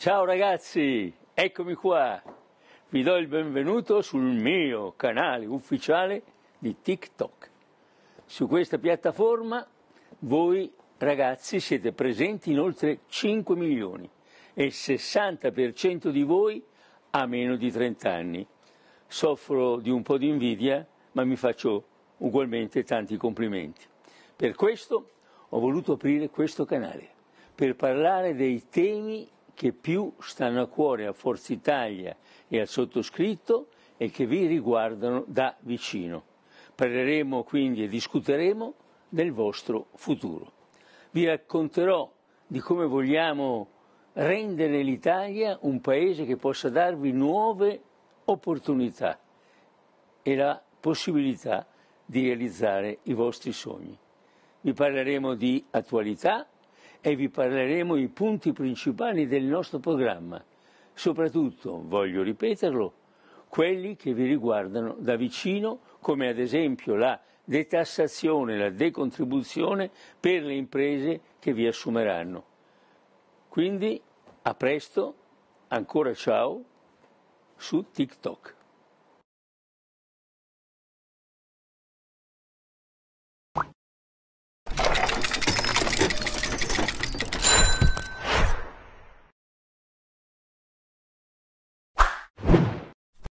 Ciao ragazzi, eccomi qua. Vi do il benvenuto sul mio canale ufficiale di TikTok. Su questa piattaforma voi ragazzi siete presenti in oltre 5 milioni e il 60% di voi ha meno di 30 anni. Soffro di un po' di invidia, ma mi faccio ugualmente tanti complimenti. Per questo ho voluto aprire questo canale, per parlare dei temi che più stanno a cuore a Forza Italia e al sottoscritto e che vi riguardano da vicino. Parleremo quindi e discuteremo del vostro futuro. Vi racconterò di come vogliamo rendere l'Italia un paese che possa darvi nuove opportunità e la possibilità di realizzare i vostri sogni. Vi parleremo di attualità, e vi parleremo i punti principali del nostro programma, soprattutto, voglio ripeterlo, quelli che vi riguardano da vicino, come ad esempio la detassazione, la decontribuzione per le imprese che vi assumeranno. Quindi a presto, ancora ciao su TikTok.